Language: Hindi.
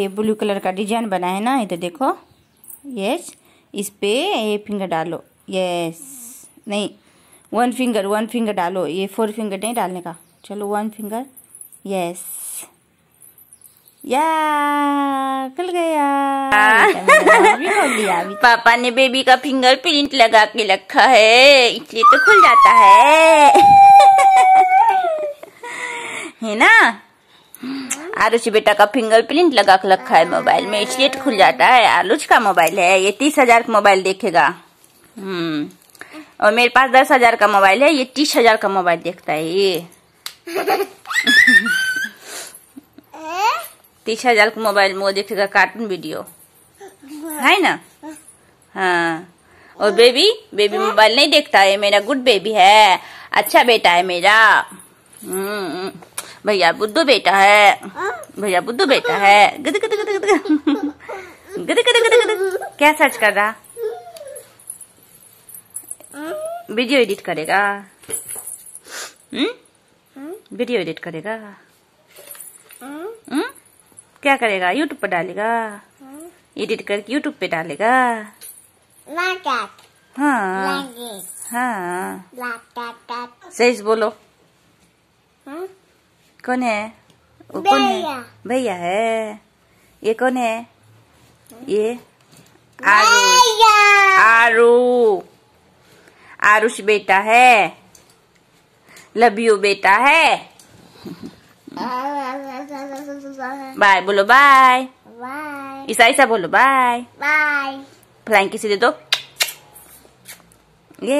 ये ब्लू कलर का डिजाइन बना है ना ये तो देखो यस इस पे ये फिंगर डालो यस नहीं वन फिंगर वन फिंगर डालो ये फोर फिंगर नहीं डालने का चलो वन फिंगर यस या खुल गया पापा ने बेबी का फिंगर प्रिंट लगा के रखा है इसलिए तो खुल जाता है है ना आरुष बेटा का फिंगर प्रिंट लगा के रखा है मोबाइल में इसलिए तो खुल जाता है आरुष का मोबाइल है ये तीस हजार का मोबाइल देखेगा हम्म और मेरे पास दस हजार का मोबाइल है ये तीस हजार का मोबाइल देखता है ये तीस हजार का मोबाइल में वो देखेगा कार्टून वीडियो है ना हाँ और बेबी बेबी मोबाइल नहीं देखता है मेरा गुड बेबी है अच्छा बेटा है मेरा हम्म। भैया बुद्धू बेटा है हाँ? भैया बुद्धू बेटा है गद गद गद गद गद गद गद गद क्या सर्च कर रहा वीडियो एडिट करेगा हम्म वीडियो एडिट करेगा हम्म क्या करेगा यूट्यूब पर डालेगा एडिट करके यूट्यूब पे डालेगा हाँ हाँ सही बोलो कौन है कौन है भैया है ये कौन है ये आरू आरू आरुष बेटा है लव यू बेटा है बाय बोलो बाय बाय ईसा ईसा बोलो बाय बाय फ्लाइंग किसी दे दो ये